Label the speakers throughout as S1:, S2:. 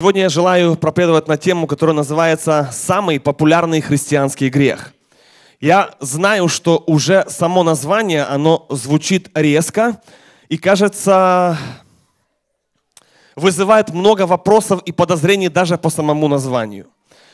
S1: Сегодня я желаю проповедовать на тему, которая называется «Самый популярный христианский грех». Я знаю, что уже само название, оно звучит резко и, кажется, вызывает много вопросов и подозрений даже по самому названию.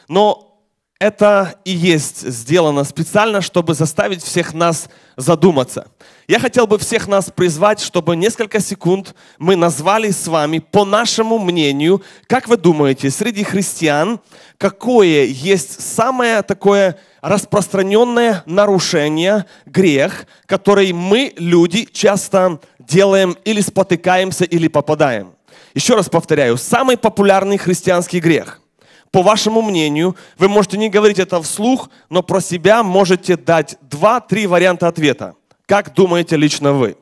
S1: Но это и есть сделано специально, чтобы заставить всех нас задуматься. Я хотел бы всех нас призвать, чтобы несколько секунд мы назвали с вами, по нашему мнению, как вы думаете, среди христиан, какое есть самое такое распространенное нарушение, грех, который мы, люди, часто делаем или спотыкаемся, или попадаем. Еще раз повторяю, самый популярный христианский грех – по вашему мнению, вы можете не говорить это вслух, но про себя можете дать два-три варианта ответа. Как думаете лично вы?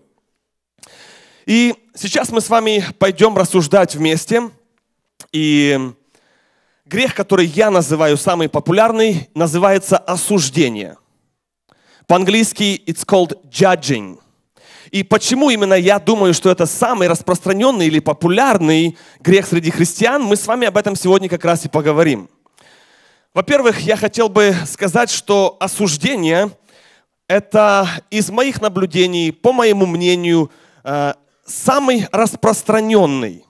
S1: И сейчас мы с вами пойдем рассуждать вместе. И грех, который я называю самый популярный, называется осуждение. По-английски it's called judging. И почему именно я думаю, что это самый распространенный или популярный грех среди христиан, мы с вами об этом сегодня как раз и поговорим. Во-первых, я хотел бы сказать, что осуждение это из моих наблюдений, по моему мнению, э, самый распространенный.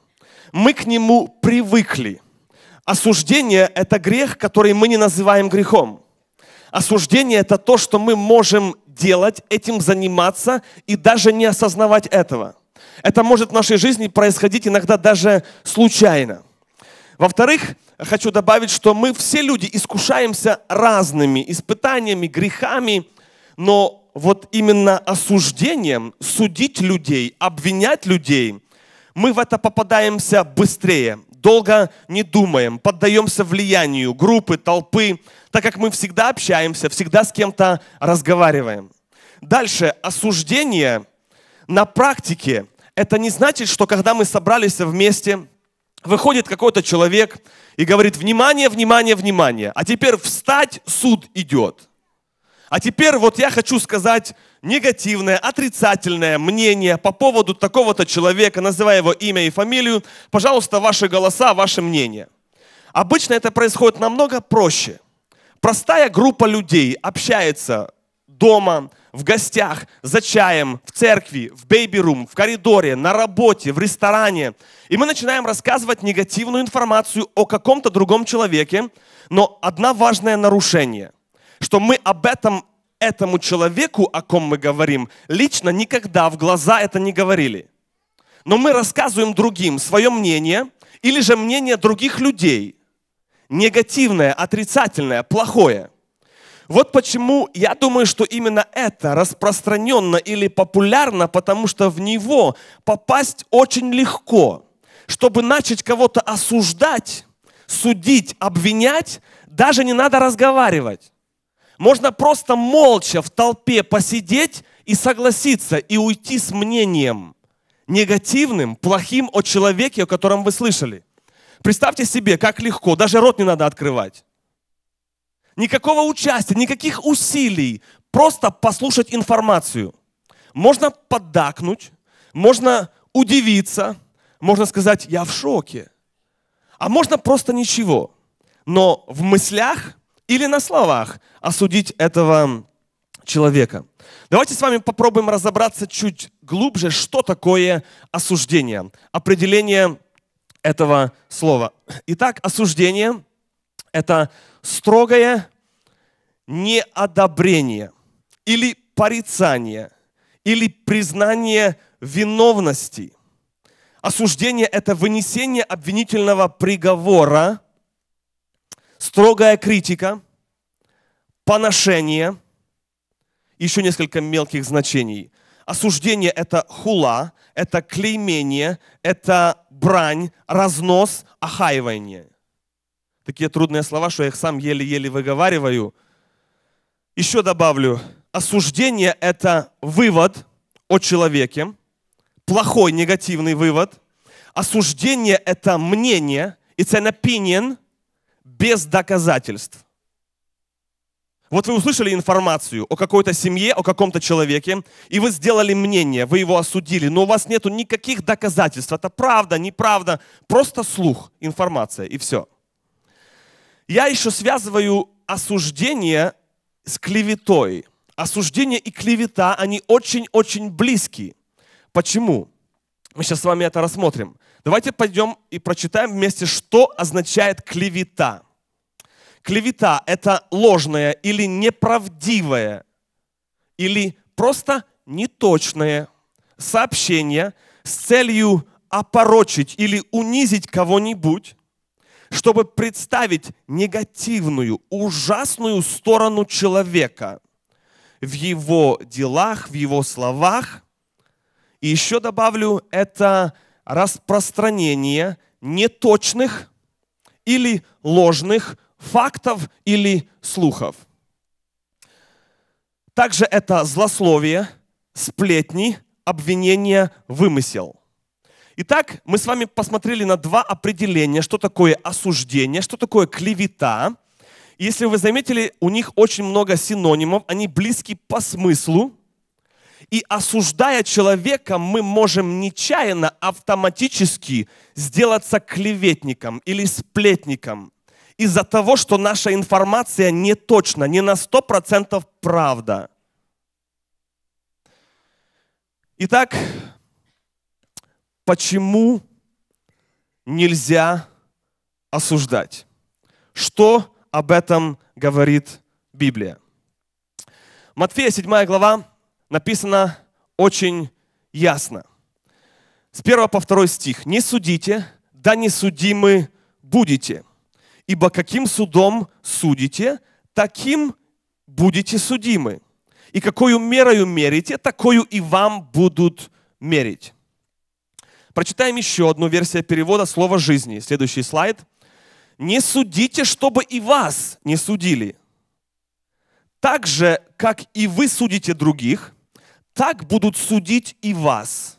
S1: Мы к нему привыкли. Осуждение – это грех, который мы не называем грехом. Осуждение – это то, что мы можем делать, этим заниматься и даже не осознавать этого. Это может в нашей жизни происходить иногда даже случайно. Во-вторых, хочу добавить, что мы все люди искушаемся разными испытаниями, грехами – но вот именно осуждением судить людей, обвинять людей, мы в это попадаемся быстрее, долго не думаем, поддаемся влиянию группы, толпы, так как мы всегда общаемся, всегда с кем-то разговариваем. Дальше, осуждение на практике. Это не значит, что когда мы собрались вместе, выходит какой-то человек и говорит, внимание, внимание, внимание, а теперь встать, суд идет – а теперь вот я хочу сказать негативное, отрицательное мнение по поводу такого-то человека, называя его имя и фамилию. Пожалуйста, ваши голоса, ваше мнение. Обычно это происходит намного проще. Простая группа людей общается дома, в гостях, за чаем, в церкви, в бейби-рум, в коридоре, на работе, в ресторане. И мы начинаем рассказывать негативную информацию о каком-то другом человеке, но одна важное нарушение – что мы об этом этому человеку, о ком мы говорим, лично никогда в глаза это не говорили. Но мы рассказываем другим свое мнение или же мнение других людей. Негативное, отрицательное, плохое. Вот почему я думаю, что именно это распространенно или популярно, потому что в него попасть очень легко. Чтобы начать кого-то осуждать, судить, обвинять, даже не надо разговаривать. Можно просто молча в толпе посидеть и согласиться, и уйти с мнением негативным, плохим о человеке, о котором вы слышали. Представьте себе, как легко, даже рот не надо открывать. Никакого участия, никаких усилий, просто послушать информацию. Можно поддакнуть, можно удивиться, можно сказать, я в шоке. А можно просто ничего. Но в мыслях или на словах осудить этого человека. Давайте с вами попробуем разобраться чуть глубже, что такое осуждение, определение этого слова. Итак, осуждение – это строгое неодобрение или порицание, или признание виновности. Осуждение – это вынесение обвинительного приговора – строгая критика, поношение, еще несколько мелких значений. Осуждение – это хула, это клеймение, это брань, разнос, охаивание. Такие трудные слова, что я их сам еле-еле выговариваю. Еще добавлю, осуждение – это вывод о человеке, плохой негативный вывод. Осуждение – это мнение, it's an opinion – без доказательств. Вот вы услышали информацию о какой-то семье, о каком-то человеке, и вы сделали мнение, вы его осудили, но у вас нет никаких доказательств. Это правда, неправда, просто слух, информация и все. Я еще связываю осуждение с клеветой. Осуждение и клевета, они очень-очень близки. Почему? Мы сейчас с вами это рассмотрим. Давайте пойдем и прочитаем вместе, что означает клевета. Клевета – это ложное или неправдивое, или просто неточное сообщение с целью опорочить или унизить кого-нибудь, чтобы представить негативную, ужасную сторону человека в его делах, в его словах. И еще добавлю, это распространение неточных или ложных фактов или слухов. Также это злословие, сплетни, обвинения, вымысел. Итак, мы с вами посмотрели на два определения, что такое осуждение, что такое клевета. Если вы заметили, у них очень много синонимов, они близки по смыслу, и осуждая человека, мы можем нечаянно, автоматически сделаться клеветником или сплетником из-за того, что наша информация не точна, не на 100% правда. Итак, почему нельзя осуждать? Что об этом говорит Библия? Матфея 7 глава, написано очень ясно. С 1 по 2 стих. «Не судите, да не судимы будете, ибо каким судом судите, таким будете судимы, и какую мерою мерите, такую и вам будут мерить». Прочитаем еще одну версию перевода слова «жизни». Следующий слайд. «Не судите, чтобы и вас не судили. Так же, как и вы судите других – так будут судить и вас.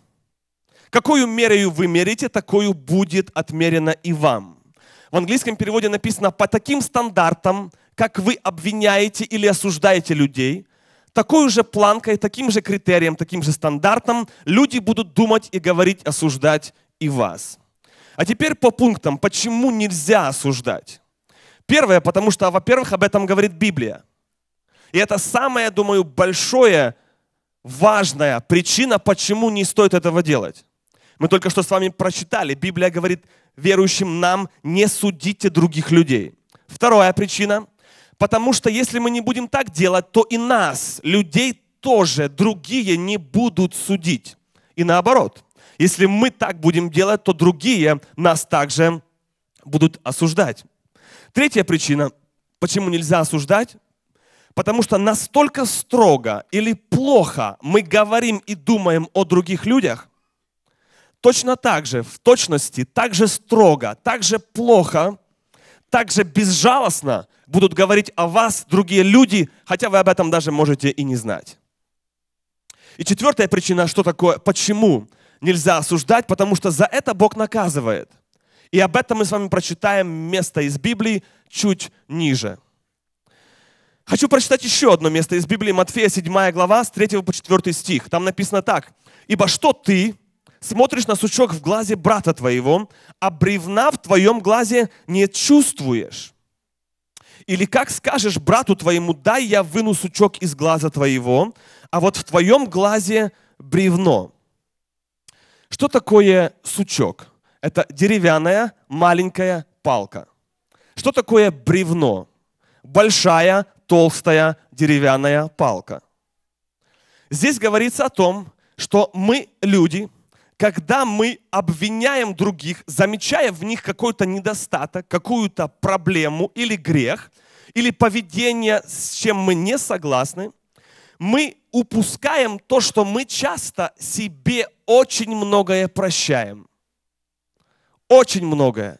S1: Какую мерою вы мерите, такую будет отмерено и вам. В английском переводе написано, по таким стандартам, как вы обвиняете или осуждаете людей, такой же планкой, таким же критерием, таким же стандартом люди будут думать и говорить, осуждать и вас. А теперь по пунктам, почему нельзя осуждать. Первое, потому что, во-первых, об этом говорит Библия. И это самое, думаю, большое важная причина, почему не стоит этого делать. Мы только что с вами прочитали. Библия говорит верующим нам, не судите других людей. Вторая причина. Потому что если мы не будем так делать, то и нас, людей тоже, другие не будут судить. И наоборот. Если мы так будем делать, то другие нас также будут осуждать. Третья причина, почему нельзя осуждать, Потому что настолько строго или плохо мы говорим и думаем о других людях, точно так же, в точности, так же строго, так же плохо, так же безжалостно будут говорить о вас другие люди, хотя вы об этом даже можете и не знать. И четвертая причина, что такое, почему нельзя осуждать, потому что за это Бог наказывает. И об этом мы с вами прочитаем место из Библии чуть ниже. Хочу прочитать еще одно место из Библии, Матфея 7 глава, с 3 по 4 стих. Там написано так. «Ибо что ты смотришь на сучок в глазе брата твоего, а бревна в твоем глазе не чувствуешь? Или как скажешь брату твоему, дай я выну сучок из глаза твоего, а вот в твоем глазе бревно». Что такое сучок? Это деревянная маленькая палка. Что такое бревно? Большая толстая деревянная палка. Здесь говорится о том, что мы люди, когда мы обвиняем других, замечая в них какой-то недостаток, какую-то проблему или грех, или поведение, с чем мы не согласны, мы упускаем то, что мы часто себе очень многое прощаем. Очень многое.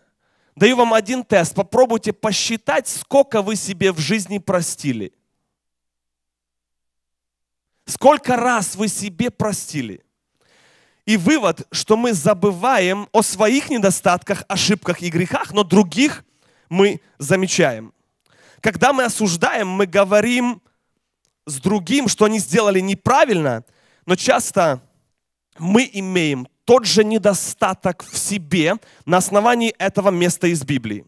S1: Даю вам один тест. Попробуйте посчитать, сколько вы себе в жизни простили. Сколько раз вы себе простили. И вывод, что мы забываем о своих недостатках, ошибках и грехах, но других мы замечаем. Когда мы осуждаем, мы говорим с другим, что они сделали неправильно, но часто мы имеем тот же недостаток в себе на основании этого места из Библии.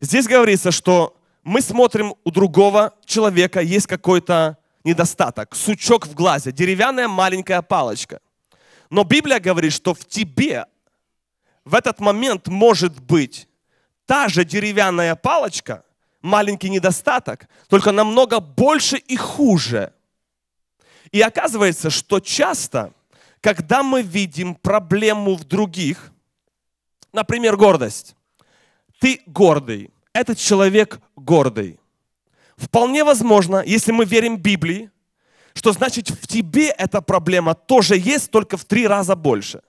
S1: Здесь говорится, что мы смотрим у другого человека, есть какой-то недостаток, сучок в глазе, деревянная маленькая палочка. Но Библия говорит, что в тебе в этот момент может быть та же деревянная палочка, маленький недостаток, только намного больше и хуже. И оказывается, что часто – когда мы видим проблему в других, например, гордость. Ты гордый, этот человек гордый. Вполне возможно, если мы верим Библии, что значит в тебе эта проблема тоже есть, только в три раза больше.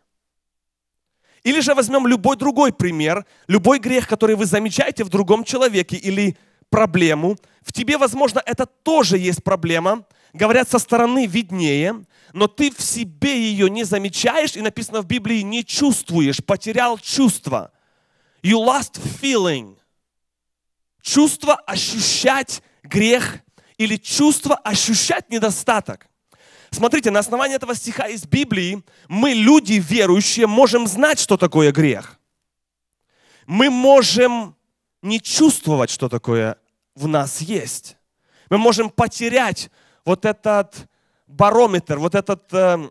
S1: Или же возьмем любой другой пример, любой грех, который вы замечаете в другом человеке или проблему. В тебе, возможно, это тоже есть проблема, Говорят, со стороны виднее, но ты в себе ее не замечаешь, и написано в Библии, не чувствуешь, потерял чувство. You lost feeling. Чувство ощущать грех или чувство ощущать недостаток. Смотрите, на основании этого стиха из Библии мы, люди верующие, можем знать, что такое грех. Мы можем не чувствовать, что такое в нас есть. Мы можем потерять вот этот барометр, вот этот э,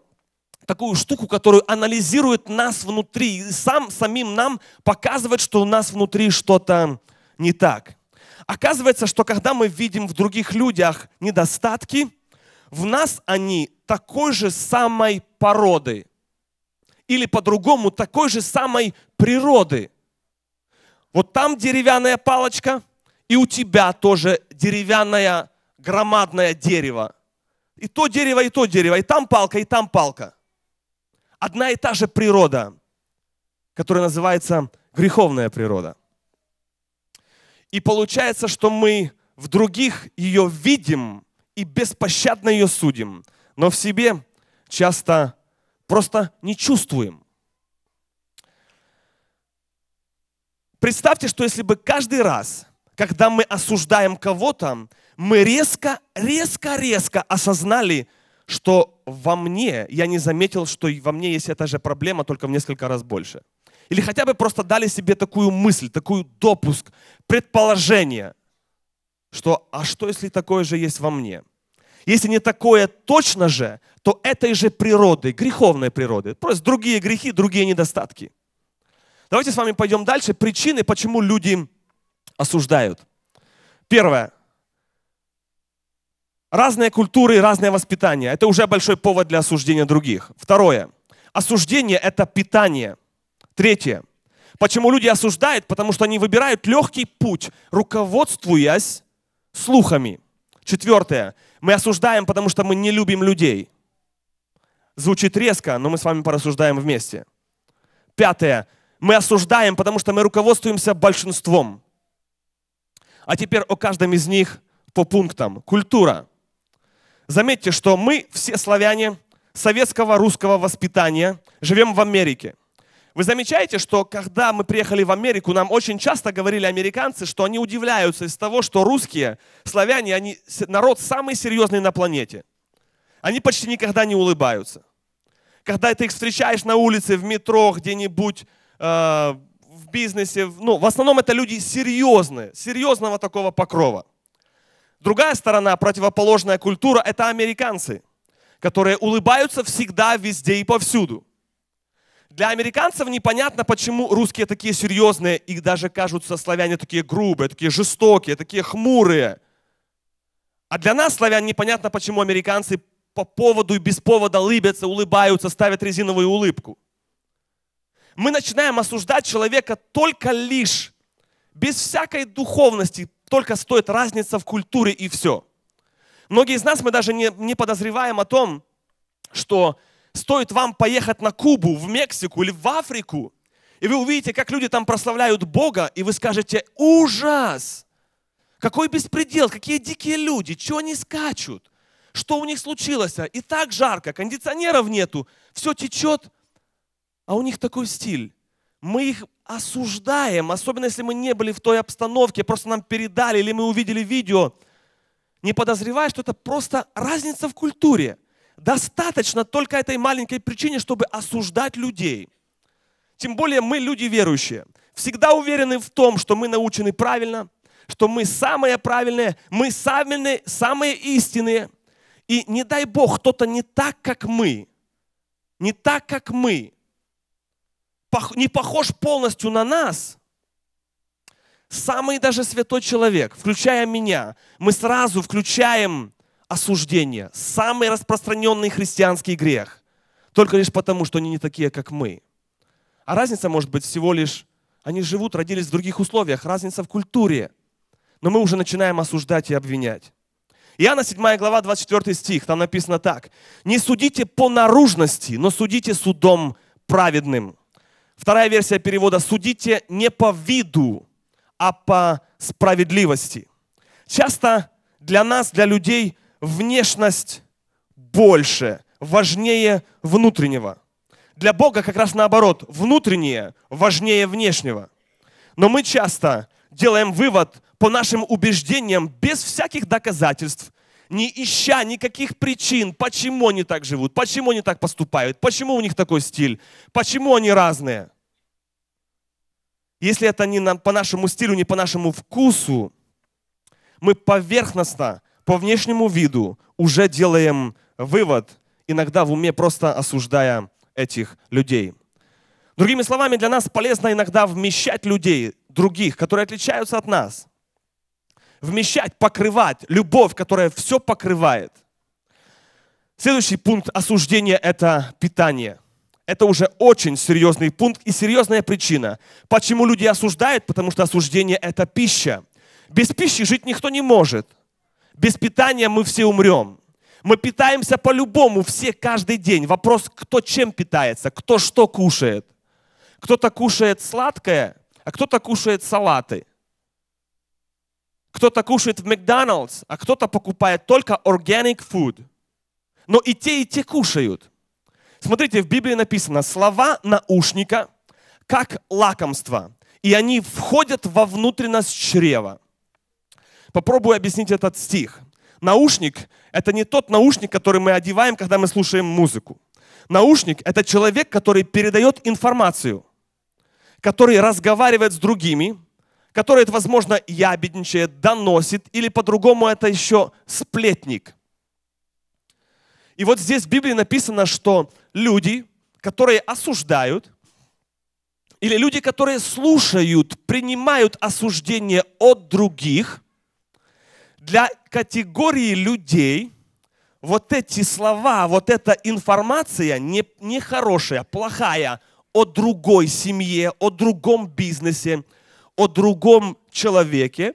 S1: такую штуку, которую анализирует нас внутри, и сам самим нам показывает, что у нас внутри что-то не так. Оказывается, что когда мы видим в других людях недостатки, в нас они такой же самой породы или по-другому такой же самой природы. Вот там деревянная палочка, и у тебя тоже деревянная громадное дерево. И то дерево, и то дерево, и там палка, и там палка. Одна и та же природа, которая называется греховная природа. И получается, что мы в других ее видим и беспощадно ее судим, но в себе часто просто не чувствуем. Представьте, что если бы каждый раз, когда мы осуждаем кого-то, мы резко, резко, резко осознали, что во мне, я не заметил, что во мне есть эта же проблема, только в несколько раз больше. Или хотя бы просто дали себе такую мысль, такую допуск, предположение, что а что если такое же есть во мне? Если не такое точно же, то этой же природы, греховной природы, просто другие грехи, другие недостатки. Давайте с вами пойдем дальше. Причины, почему люди осуждают. Первое. Разные культуры и разное воспитание. Это уже большой повод для осуждения других. Второе. Осуждение – это питание. Третье. Почему люди осуждают? Потому что они выбирают легкий путь, руководствуясь слухами. Четвертое. Мы осуждаем, потому что мы не любим людей. Звучит резко, но мы с вами порассуждаем вместе. Пятое. Мы осуждаем, потому что мы руководствуемся большинством. А теперь о каждом из них по пунктам. Культура. Заметьте, что мы все славяне советского русского воспитания живем в Америке. Вы замечаете, что когда мы приехали в Америку, нам очень часто говорили американцы, что они удивляются из того, что русские, славяне, они народ самый серьезный на планете. Они почти никогда не улыбаются. Когда ты их встречаешь на улице, в метро, где-нибудь, э, в бизнесе, ну, в основном это люди серьезные, серьезного такого покрова. Другая сторона, противоположная культура, это американцы, которые улыбаются всегда, везде и повсюду. Для американцев непонятно, почему русские такие серьезные и даже кажутся славяне такие грубые, такие жестокие, такие хмурые. А для нас, славян, непонятно, почему американцы по поводу и без повода лыбятся, улыбаются, ставят резиновую улыбку. Мы начинаем осуждать человека только лишь без всякой духовности, только стоит разница в культуре и все. Многие из нас, мы даже не, не подозреваем о том, что стоит вам поехать на Кубу, в Мексику или в Африку, и вы увидите, как люди там прославляют Бога, и вы скажете, ужас! Какой беспредел, какие дикие люди, что они скачут? Что у них случилось? И так жарко, кондиционеров нету, все течет, а у них такой стиль мы их осуждаем, особенно если мы не были в той обстановке, просто нам передали или мы увидели видео, не подозревая, что это просто разница в культуре. Достаточно только этой маленькой причине, чтобы осуждать людей. Тем более мы люди верующие, всегда уверены в том, что мы научены правильно, что мы самые правильные, мы самые, самые истинные. И не дай Бог, кто-то не так, как мы, не так, как мы – не похож полностью на нас, самый даже святой человек, включая меня, мы сразу включаем осуждение, самый распространенный христианский грех, только лишь потому, что они не такие, как мы. А разница может быть всего лишь, они живут, родились в других условиях, разница в культуре. Но мы уже начинаем осуждать и обвинять. Иоанна 7 глава 24 стих, там написано так. «Не судите по наружности, но судите судом праведным». Вторая версия перевода – судите не по виду, а по справедливости. Часто для нас, для людей, внешность больше, важнее внутреннего. Для Бога как раз наоборот, внутреннее важнее внешнего. Но мы часто делаем вывод по нашим убеждениям без всяких доказательств, не ища никаких причин, почему они так живут, почему они так поступают, почему у них такой стиль, почему они разные. Если это не по нашему стилю, не по нашему вкусу, мы поверхностно, по внешнему виду уже делаем вывод, иногда в уме просто осуждая этих людей. Другими словами, для нас полезно иногда вмещать людей, других, которые отличаются от нас – вмещать, покрывать. Любовь, которая все покрывает. Следующий пункт осуждения – это питание. Это уже очень серьезный пункт и серьезная причина. Почему люди осуждают? Потому что осуждение – это пища. Без пищи жить никто не может. Без питания мы все умрем. Мы питаемся по-любому, все каждый день. Вопрос, кто чем питается, кто что кушает. Кто-то кушает сладкое, а кто-то кушает салаты. Кто-то кушает в Макдональдс, а кто-то покупает только organic food. Но и те, и те кушают. Смотрите, в Библии написано слова наушника как лакомство, и они входят во внутренность чрева. Попробую объяснить этот стих. Наушник – это не тот наушник, который мы одеваем, когда мы слушаем музыку. Наушник – это человек, который передает информацию, который разговаривает с другими – который, это возможно, ябедничает, доносит, или по-другому это еще сплетник. И вот здесь в Библии написано, что люди, которые осуждают, или люди, которые слушают, принимают осуждение от других, для категории людей вот эти слова, вот эта информация не, не хорошая, а плохая о другой семье, о другом бизнесе – о другом человеке,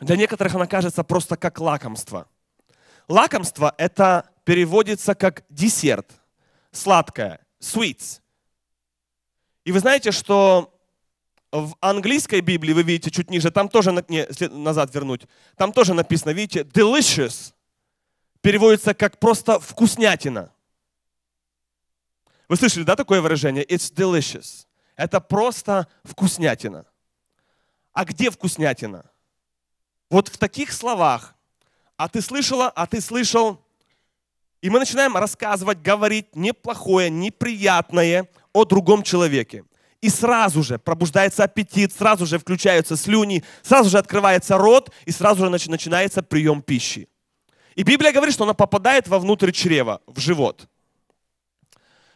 S1: для некоторых она кажется просто как лакомство. Лакомство – это переводится как десерт, сладкое, sweets. И вы знаете, что в английской Библии, вы видите чуть ниже, там тоже, не, назад вернуть, там тоже написано, видите, delicious переводится как просто вкуснятина. Вы слышали, да, такое выражение? It's delicious. Это просто вкуснятина а где вкуснятина? Вот в таких словах, а ты слышала, а ты слышал, и мы начинаем рассказывать, говорить неплохое, неприятное о другом человеке. И сразу же пробуждается аппетит, сразу же включаются слюни, сразу же открывается рот, и сразу же начинается прием пищи. И Библия говорит, что она попадает во внутрь чрева, в живот.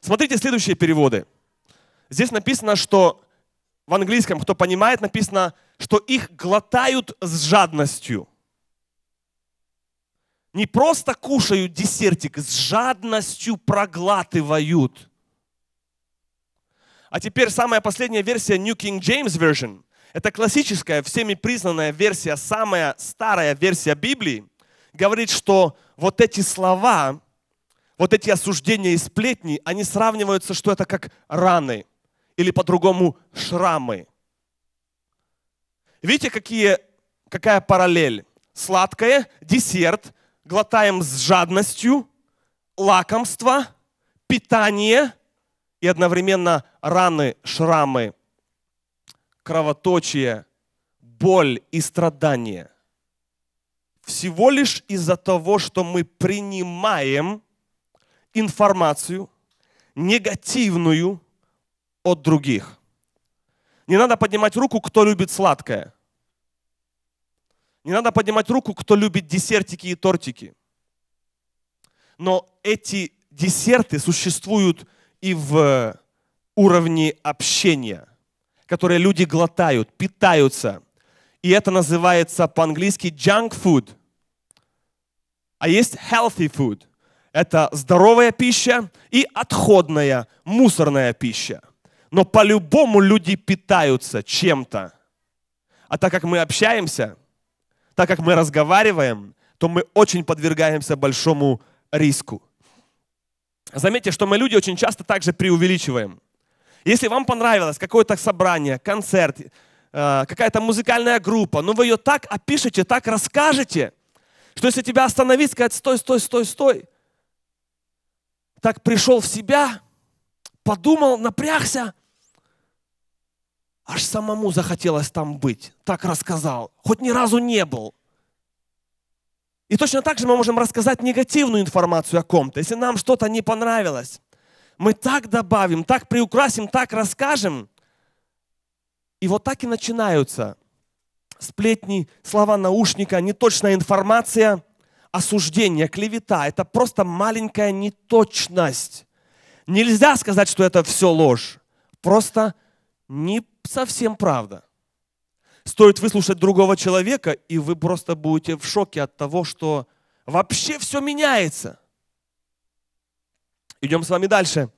S1: Смотрите следующие переводы. Здесь написано, что в английском, кто понимает, написано – что их глотают с жадностью. Не просто кушают десертик, с жадностью проглатывают. А теперь самая последняя версия New King James Version. Это классическая, всеми признанная версия, самая старая версия Библии. Говорит, что вот эти слова, вот эти осуждения и сплетни, они сравниваются, что это как раны или по-другому шрамы. Видите, какие, какая параллель? Сладкое, десерт, глотаем с жадностью, лакомство, питание и одновременно раны, шрамы, кровоточие, боль и страдания. Всего лишь из-за того, что мы принимаем информацию негативную от других. Не надо поднимать руку, кто любит сладкое. Не надо поднимать руку, кто любит десертики и тортики. Но эти десерты существуют и в уровне общения, которые люди глотают, питаются. И это называется по-английски junk food. А есть healthy food. Это здоровая пища и отходная, мусорная пища. Но по-любому люди питаются чем-то. А так как мы общаемся, так как мы разговариваем, то мы очень подвергаемся большому риску. Заметьте, что мы люди очень часто также преувеличиваем. Если вам понравилось какое-то собрание, концерт, э, какая-то музыкальная группа, но ну вы ее так опишете, так расскажете, что если тебя остановить, сказать, стой, стой, стой, стой, так пришел в себя, подумал, напрягся, Аж самому захотелось там быть. Так рассказал. Хоть ни разу не был. И точно так же мы можем рассказать негативную информацию о ком-то. Если нам что-то не понравилось, мы так добавим, так приукрасим, так расскажем. И вот так и начинаются сплетни, слова наушника, неточная информация, осуждение, клевета. Это просто маленькая неточность. Нельзя сказать, что это все ложь. Просто не совсем правда. Стоит выслушать другого человека, и вы просто будете в шоке от того, что вообще все меняется. Идем с вами дальше.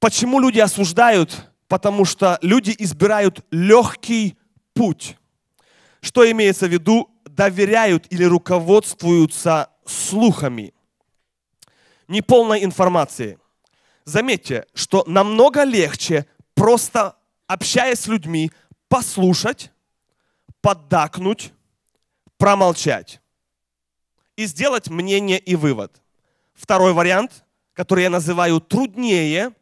S1: Почему люди осуждают? Потому что люди избирают легкий путь. Что имеется в виду? Доверяют или руководствуются слухами, неполной информацией. Заметьте, что намного легче просто общаясь с людьми, послушать, поддакнуть, промолчать и сделать мнение и вывод. Второй вариант, который я называю труднее,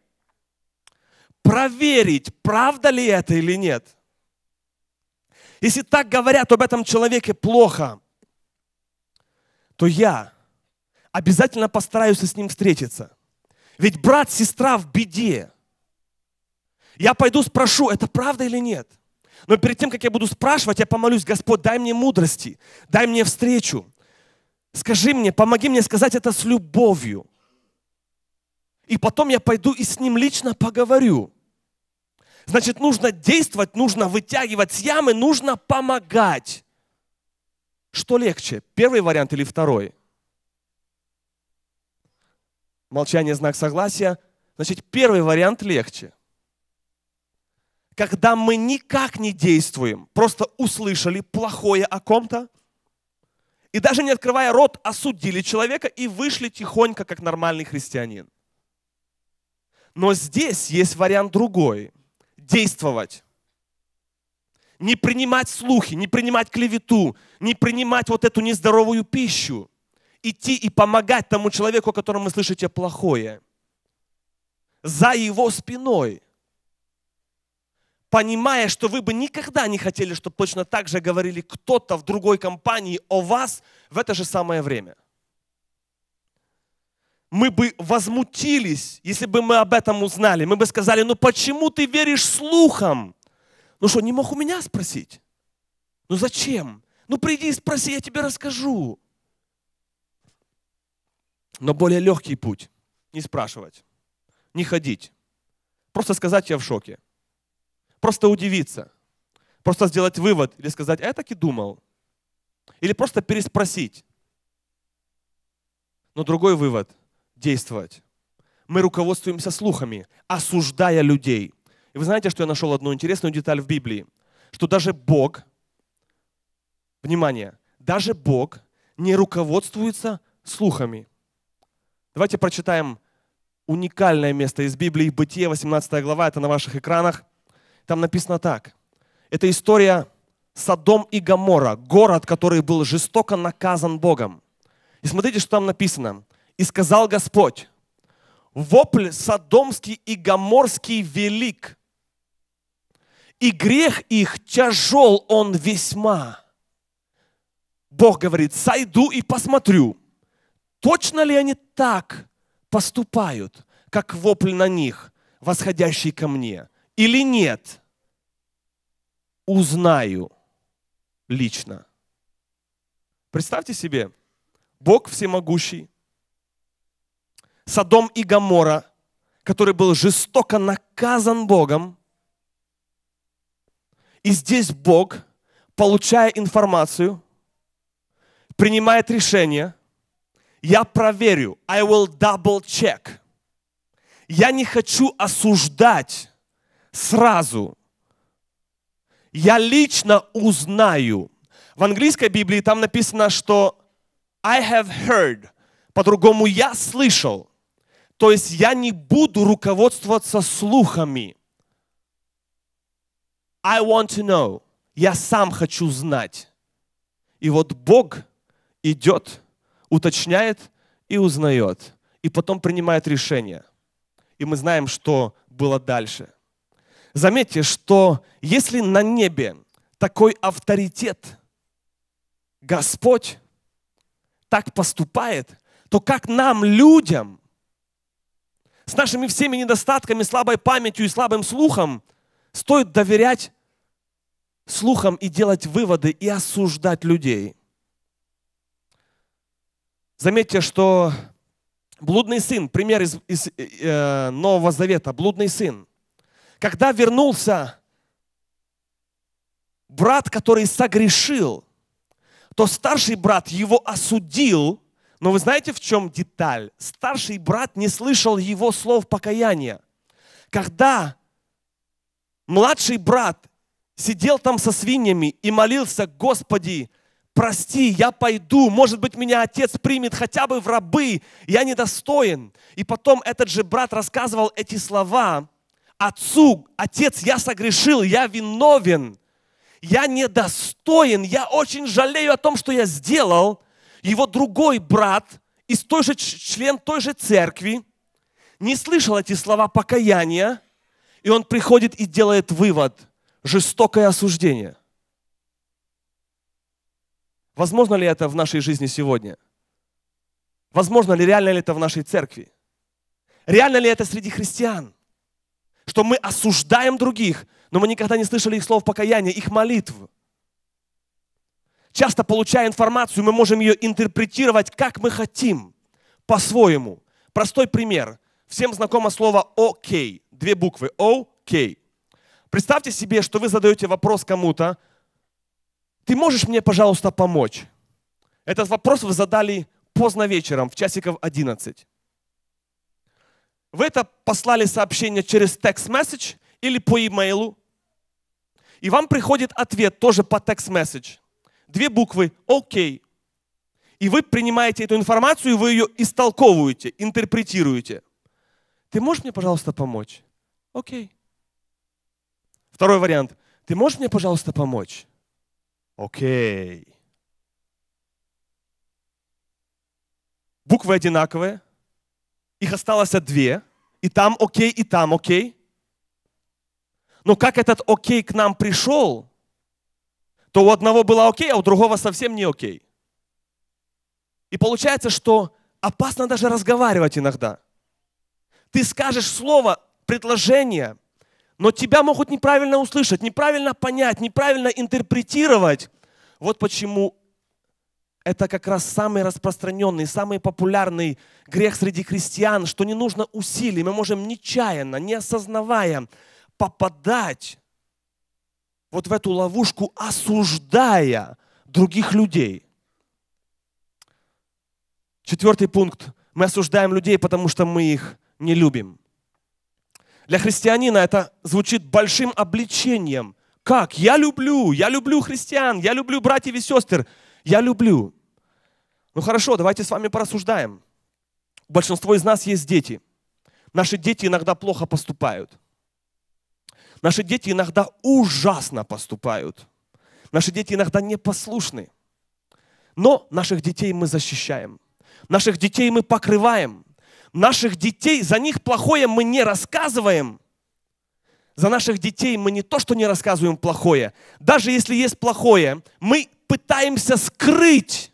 S1: проверить, правда ли это или нет. Если так говорят об этом человеке плохо, то я обязательно постараюсь с ним встретиться. Ведь брат, сестра в беде – я пойду спрошу, это правда или нет? Но перед тем, как я буду спрашивать, я помолюсь, Господь, дай мне мудрости, дай мне встречу. Скажи мне, помоги мне сказать это с любовью. И потом я пойду и с ним лично поговорю. Значит, нужно действовать, нужно вытягивать с ямы, нужно помогать. Что легче, первый вариант или второй? Молчание, знак согласия. Значит, первый вариант легче – когда мы никак не действуем, просто услышали плохое о ком-то, и даже не открывая рот, осудили человека и вышли тихонько, как нормальный христианин. Но здесь есть вариант другой. Действовать. Не принимать слухи, не принимать клевету, не принимать вот эту нездоровую пищу. Идти и помогать тому человеку, о котором вы слышите плохое. За его спиной – понимая, что вы бы никогда не хотели, чтобы точно так же говорили кто-то в другой компании о вас в это же самое время. Мы бы возмутились, если бы мы об этом узнали. Мы бы сказали, ну почему ты веришь слухам? Ну что, не мог у меня спросить? Ну зачем? Ну приди и спроси, я тебе расскажу. Но более легкий путь. Не спрашивать, не ходить. Просто сказать, я в шоке просто удивиться, просто сделать вывод или сказать, а я так и думал. Или просто переспросить. Но другой вывод – действовать. Мы руководствуемся слухами, осуждая людей. И вы знаете, что я нашел одну интересную деталь в Библии? Что даже Бог, внимание, даже Бог не руководствуется слухами. Давайте прочитаем уникальное место из Библии, Бытие, 18 глава, это на ваших экранах. Там написано так. Это история Содом и Гамора, город, который был жестоко наказан Богом. И смотрите, что там написано. «И сказал Господь, вопль содомский и гоморский велик, и грех их тяжел он весьма». Бог говорит, сойду и посмотрю, точно ли они так поступают, как вопль на них, восходящий ко мне или нет, узнаю лично. Представьте себе, Бог всемогущий, Содом и Гамора, который был жестоко наказан Богом, и здесь Бог, получая информацию, принимает решение, я проверю, I will double check. Я не хочу осуждать сразу. Я лично узнаю. В английской Библии там написано, что I have heard. По-другому я слышал. То есть я не буду руководствоваться слухами. I want to know. Я сам хочу знать. И вот Бог идет, уточняет и узнает. И потом принимает решение. И мы знаем, что было дальше – Заметьте, что если на небе такой авторитет, Господь так поступает, то как нам, людям, с нашими всеми недостатками, слабой памятью и слабым слухом, стоит доверять слухам и делать выводы и осуждать людей. Заметьте, что блудный сын, пример из, из э, э Нового Завета, блудный сын – когда вернулся брат, который согрешил, то старший брат его осудил, но вы знаете, в чем деталь? Старший брат не слышал его слов покаяния. Когда младший брат сидел там со свиньями и молился, Господи, прости, я пойду, может быть, меня отец примет хотя бы в рабы, я недостоин. И потом этот же брат рассказывал эти слова, отцу, отец, я согрешил, я виновен, я недостоин, я очень жалею о том, что я сделал, его другой брат, из той же, член той же церкви, не слышал эти слова покаяния, и он приходит и делает вывод – жестокое осуждение. Возможно ли это в нашей жизни сегодня? Возможно ли реально ли это в нашей церкви? Реально ли это среди христиан? что мы осуждаем других, но мы никогда не слышали их слов покаяния, их молитв. Часто, получая информацию, мы можем ее интерпретировать, как мы хотим, по-своему. Простой пример. Всем знакомо слово «окей». Две буквы «окей». Представьте себе, что вы задаете вопрос кому-то, «Ты можешь мне, пожалуйста, помочь?» Этот вопрос вы задали поздно вечером, в часиков 11. Вы это послали сообщение через текст-месседж или по имейлу, e и вам приходит ответ тоже по текст-месседж. Две буквы «Окей». OK. И вы принимаете эту информацию, и вы ее истолковываете, интерпретируете. Ты можешь мне, пожалуйста, помочь? Окей. Okay. Второй вариант. Ты можешь мне, пожалуйста, помочь? Окей. Okay. Буквы одинаковые – их осталось две, и там окей, и там окей. Но как этот окей к нам пришел, то у одного было окей, а у другого совсем не окей. И получается, что опасно даже разговаривать иногда. Ты скажешь слово, предложение, но тебя могут неправильно услышать, неправильно понять, неправильно интерпретировать. Вот почему это как раз самый распространенный, самый популярный грех среди христиан, что не нужно усилий. Мы можем нечаянно, не осознавая, попадать вот в эту ловушку, осуждая других людей. Четвертый пункт. Мы осуждаем людей, потому что мы их не любим. Для христианина это звучит большим обличением. Как? Я люблю, я люблю христиан, я люблю братьев и сестер. Я люблю. Ну хорошо, давайте с вами порассуждаем. Большинство из нас есть дети. Наши дети иногда плохо поступают. Наши дети иногда ужасно поступают. Наши дети иногда непослушны. Но наших детей мы защищаем. Наших детей мы покрываем. Наших детей, за них плохое мы не рассказываем. За наших детей мы не то, что не рассказываем плохое. Даже если есть плохое, мы пытаемся скрыть,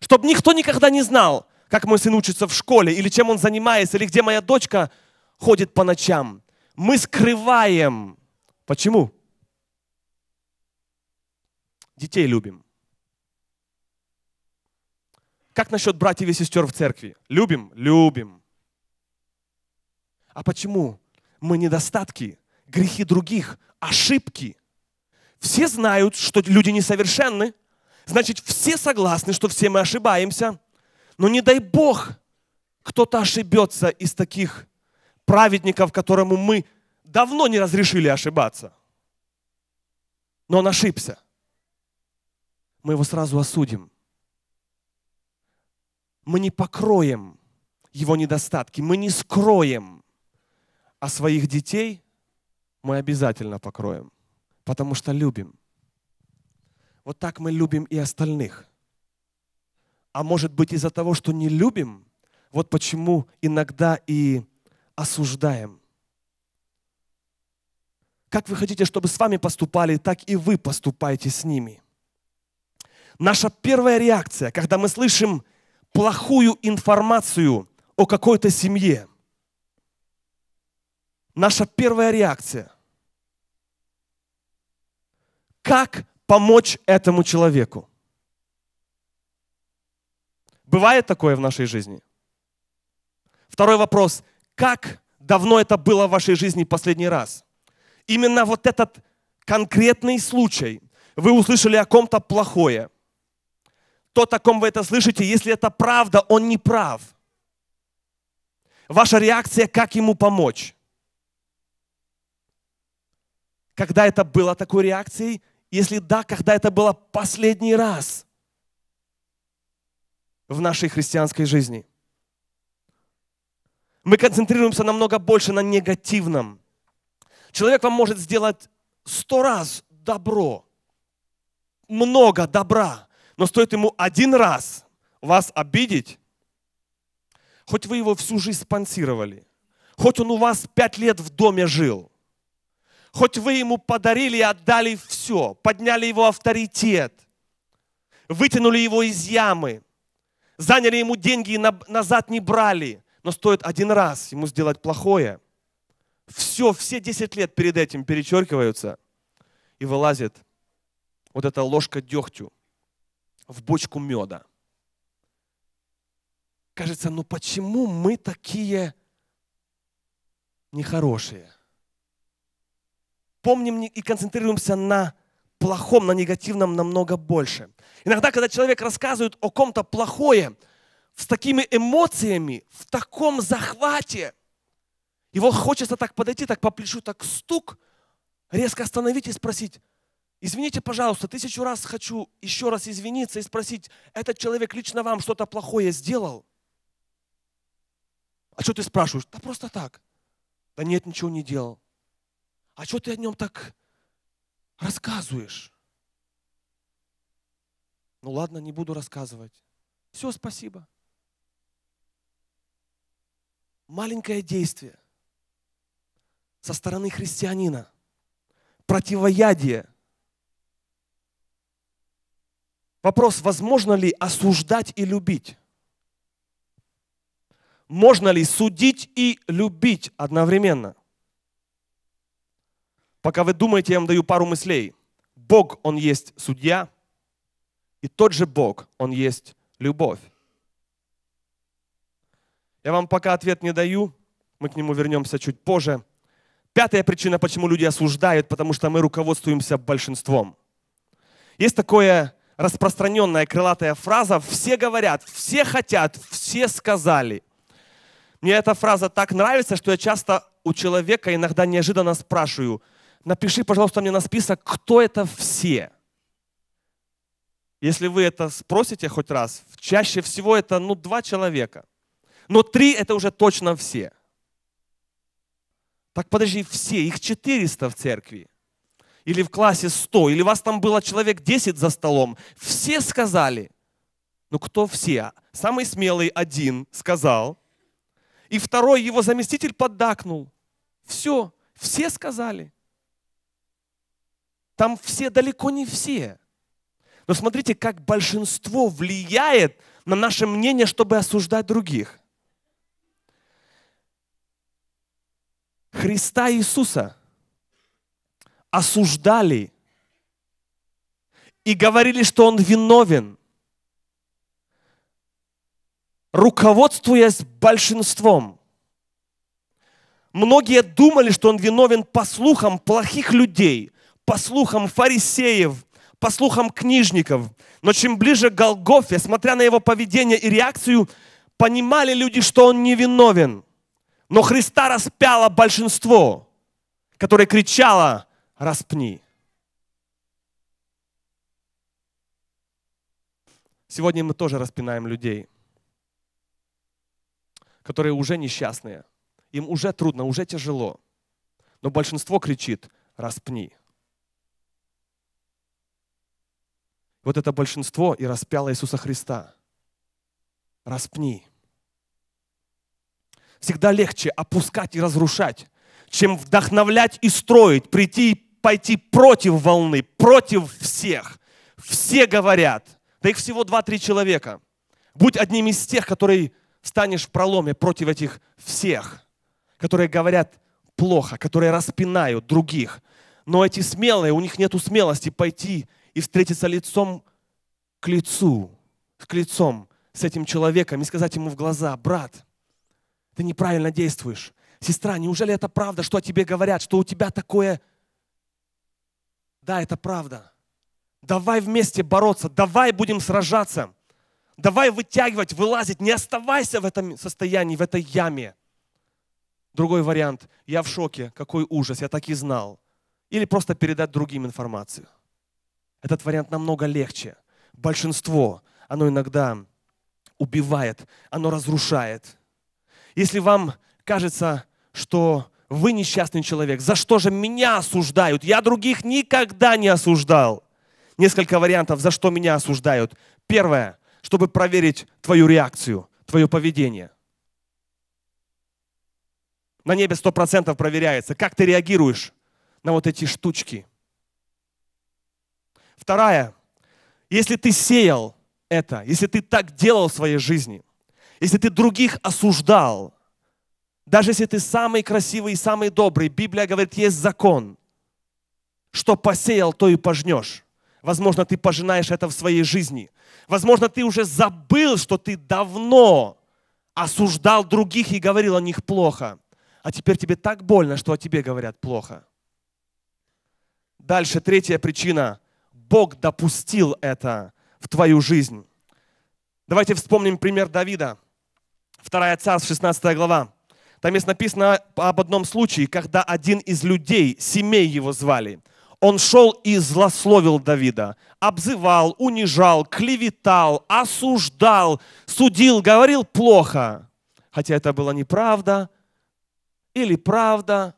S1: чтобы никто никогда не знал, как мой сын учится в школе, или чем он занимается, или где моя дочка ходит по ночам. Мы скрываем. Почему? Детей любим. Как насчет братьев и сестер в церкви? Любим? Любим. А почему? Мы недостатки, грехи других, ошибки – все знают, что люди несовершенны. Значит, все согласны, что все мы ошибаемся. Но не дай Бог, кто-то ошибется из таких праведников, которому мы давно не разрешили ошибаться. Но он ошибся. Мы его сразу осудим. Мы не покроем его недостатки, мы не скроем. А своих детей мы обязательно покроем потому что любим. Вот так мы любим и остальных. А может быть из-за того, что не любим, вот почему иногда и осуждаем. Как вы хотите, чтобы с вами поступали, так и вы поступаете с ними. Наша первая реакция, когда мы слышим плохую информацию о какой-то семье, наша первая реакция – как помочь этому человеку. Бывает такое в нашей жизни? Второй вопрос. Как давно это было в вашей жизни последний раз? Именно вот этот конкретный случай. Вы услышали о ком-то плохое. То, о ком вы это слышите, если это правда, он не прав. Ваша реакция, как ему помочь? Когда это было такой реакцией, если да, когда это было последний раз в нашей христианской жизни? Мы концентрируемся намного больше на негативном. Человек вам может сделать сто раз добро, много добра, но стоит ему один раз вас обидеть, хоть вы его всю жизнь спонсировали, хоть он у вас пять лет в доме жил – Хоть вы ему подарили и отдали все, подняли его авторитет, вытянули его из ямы, заняли ему деньги и назад не брали, но стоит один раз ему сделать плохое. Все, все 10 лет перед этим перечеркиваются и вылазит вот эта ложка дегтю в бочку меда. Кажется, ну почему мы такие нехорошие? помним и концентрируемся на плохом, на негативном намного больше. Иногда, когда человек рассказывает о ком-то плохое, с такими эмоциями, в таком захвате, его хочется так подойти, так по плечу, так стук, резко остановить и спросить, извините, пожалуйста, тысячу раз хочу еще раз извиниться и спросить, этот человек лично вам что-то плохое сделал? А что ты спрашиваешь? Да просто так. Да нет, ничего не делал а что ты о нем так рассказываешь? Ну ладно, не буду рассказывать. Все, спасибо. Маленькое действие со стороны христианина, противоядие. Вопрос, возможно ли осуждать и любить? Можно ли судить и любить одновременно? Пока вы думаете, я вам даю пару мыслей. Бог, Он есть судья, и тот же Бог, Он есть любовь. Я вам пока ответ не даю, мы к нему вернемся чуть позже. Пятая причина, почему люди осуждают, потому что мы руководствуемся большинством. Есть такое распространенная крылатая фраза «все говорят», «все хотят», «все сказали». Мне эта фраза так нравится, что я часто у человека иногда неожиданно спрашиваю – напиши, пожалуйста, мне на список, кто это все. Если вы это спросите хоть раз, чаще всего это ну, два человека. Но три это уже точно все. Так подожди, все, их 400 в церкви. Или в классе 100, или вас там было человек 10 за столом. Все сказали. Ну кто все? Самый смелый один сказал. И второй его заместитель поддакнул. Все, все сказали. Там все, далеко не все. Но смотрите, как большинство влияет на наше мнение, чтобы осуждать других. Христа Иисуса осуждали и говорили, что Он виновен, руководствуясь большинством. Многие думали, что Он виновен по слухам плохих людей – по слухам фарисеев, по слухам книжников. Но чем ближе к Голгофе, смотря на его поведение и реакцию, понимали люди, что он невиновен. Но Христа распяло большинство, которое кричало «распни». Сегодня мы тоже распинаем людей, которые уже несчастные. Им уже трудно, уже тяжело. Но большинство кричит «распни». Вот это большинство и распяло Иисуса Христа. Распни. Всегда легче опускать и разрушать, чем вдохновлять и строить, прийти и пойти против волны, против всех. Все говорят, да их всего 2-3 человека. Будь одним из тех, которые станешь в проломе против этих всех, которые говорят плохо, которые распинают других. Но эти смелые, у них нет смелости пойти и встретиться лицом к лицу, к лицом с этим человеком и сказать ему в глаза, брат, ты неправильно действуешь. Сестра, неужели это правда, что о тебе говорят, что у тебя такое... Да, это правда. Давай вместе бороться, давай будем сражаться. Давай вытягивать, вылазить, не оставайся в этом состоянии, в этой яме. Другой вариант. Я в шоке, какой ужас, я так и знал. Или просто передать другим информацию. Этот вариант намного легче. Большинство, оно иногда убивает, оно разрушает. Если вам кажется, что вы несчастный человек, за что же меня осуждают? Я других никогда не осуждал. Несколько вариантов, за что меня осуждают. Первое, чтобы проверить твою реакцию, твое поведение. На небе сто процентов проверяется, как ты реагируешь на вот эти штучки – Вторая. Если ты сеял это, если ты так делал в своей жизни, если ты других осуждал, даже если ты самый красивый и самый добрый, Библия говорит, есть закон, что посеял, то и пожнешь. Возможно, ты пожинаешь это в своей жизни. Возможно, ты уже забыл, что ты давно осуждал других и говорил о них плохо. А теперь тебе так больно, что о тебе говорят плохо. Дальше третья причина Бог допустил это в твою жизнь. Давайте вспомним пример Давида. вторая царь, 16 глава. Там есть написано об одном случае, когда один из людей, семей его звали, он шел и злословил Давида, обзывал, унижал, клеветал, осуждал, судил, говорил плохо. Хотя это была неправда или правда,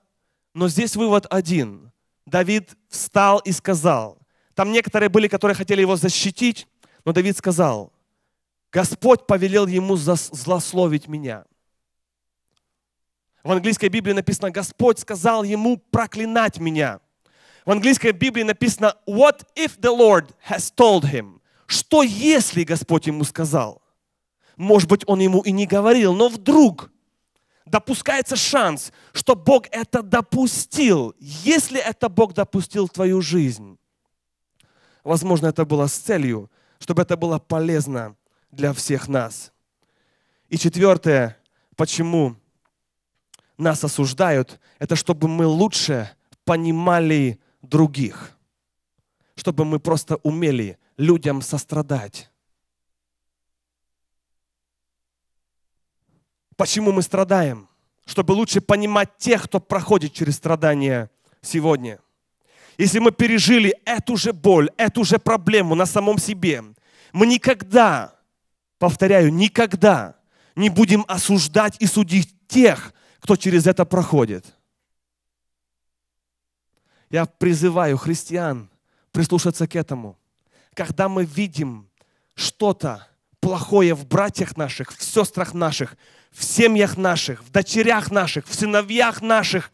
S1: но здесь вывод один. Давид встал и сказал, там некоторые были, которые хотели его защитить, но Давид сказал, Господь повелел ему злословить меня. В английской Библии написано, Господь сказал ему проклинать меня. В английской Библии написано, what if the Lord has told him? Что если Господь ему сказал? Может быть, он ему и не говорил, но вдруг допускается шанс, что Бог это допустил. Если это Бог допустил в твою жизнь, Возможно, это было с целью, чтобы это было полезно для всех нас. И четвертое, почему нас осуждают, это чтобы мы лучше понимали других, чтобы мы просто умели людям сострадать. Почему мы страдаем? Чтобы лучше понимать тех, кто проходит через страдания сегодня – если мы пережили эту же боль, эту же проблему на самом себе, мы никогда, повторяю, никогда не будем осуждать и судить тех, кто через это проходит. Я призываю христиан прислушаться к этому. Когда мы видим что-то плохое в братьях наших, в сестрах наших, в семьях наших, в дочерях наших, в сыновьях наших,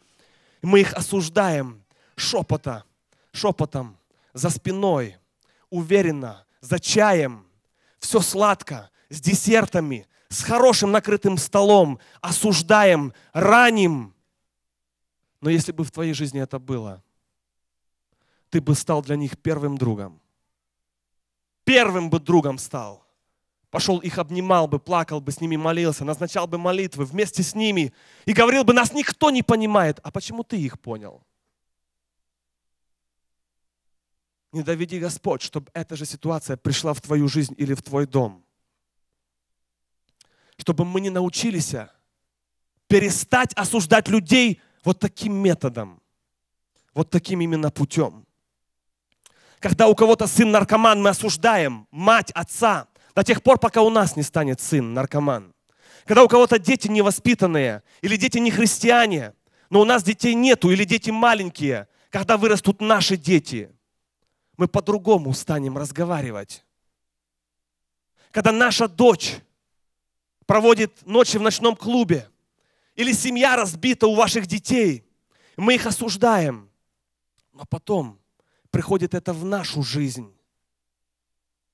S1: мы их осуждаем шепота – шепотом, за спиной, уверенно, за чаем. Все сладко, с десертами, с хорошим накрытым столом, осуждаем, раним. Но если бы в твоей жизни это было, ты бы стал для них первым другом. Первым бы другом стал. Пошел их обнимал бы, плакал бы с ними, молился, назначал бы молитвы вместе с ними и говорил бы, нас никто не понимает. А почему ты их понял? Не доведи, Господь, чтобы эта же ситуация пришла в твою жизнь или в твой дом. Чтобы мы не научились перестать осуждать людей вот таким методом, вот таким именно путем. Когда у кого-то сын наркоман, мы осуждаем мать, отца до тех пор, пока у нас не станет сын наркоман. Когда у кого-то дети невоспитанные или дети не христиане, но у нас детей нету или дети маленькие, когда вырастут наши дети – мы по-другому станем разговаривать. Когда наша дочь проводит ночи в ночном клубе, или семья разбита у ваших детей, мы их осуждаем, но потом приходит это в нашу жизнь,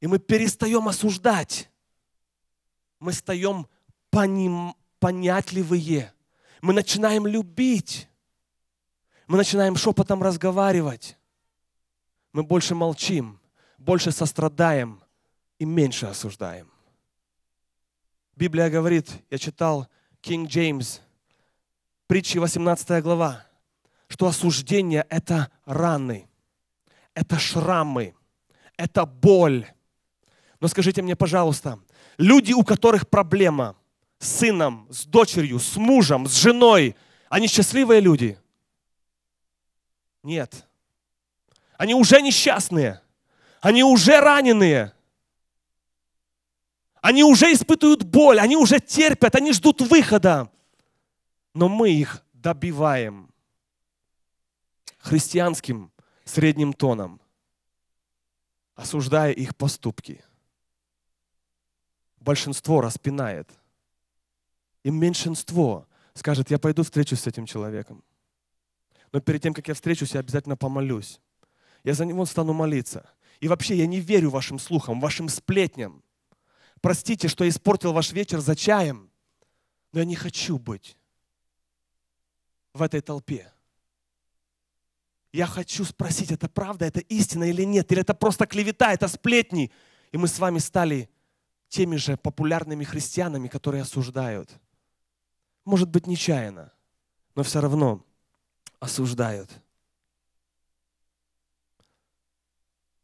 S1: и мы перестаем осуждать, мы стаем поним, понятливые, мы начинаем любить, мы начинаем шепотом разговаривать мы больше молчим, больше сострадаем и меньше осуждаем. Библия говорит, я читал Кинг Джеймс, притчи 18 глава, что осуждение – это раны, это шрамы, это боль. Но скажите мне, пожалуйста, люди, у которых проблема с сыном, с дочерью, с мужем, с женой, они счастливые люди? Нет. Они уже несчастные. Они уже раненые. Они уже испытывают боль, они уже терпят, они ждут выхода. Но мы их добиваем христианским средним тоном, осуждая их поступки. Большинство распинает. И меньшинство скажет, я пойду встречусь с этим человеком. Но перед тем, как я встречусь, я обязательно помолюсь. Я за него стану молиться. И вообще я не верю вашим слухам, вашим сплетням. Простите, что испортил ваш вечер за чаем, но я не хочу быть в этой толпе. Я хочу спросить, это правда, это истина или нет, или это просто клевета, это сплетни. И мы с вами стали теми же популярными христианами, которые осуждают. Может быть, нечаянно, но все равно осуждают.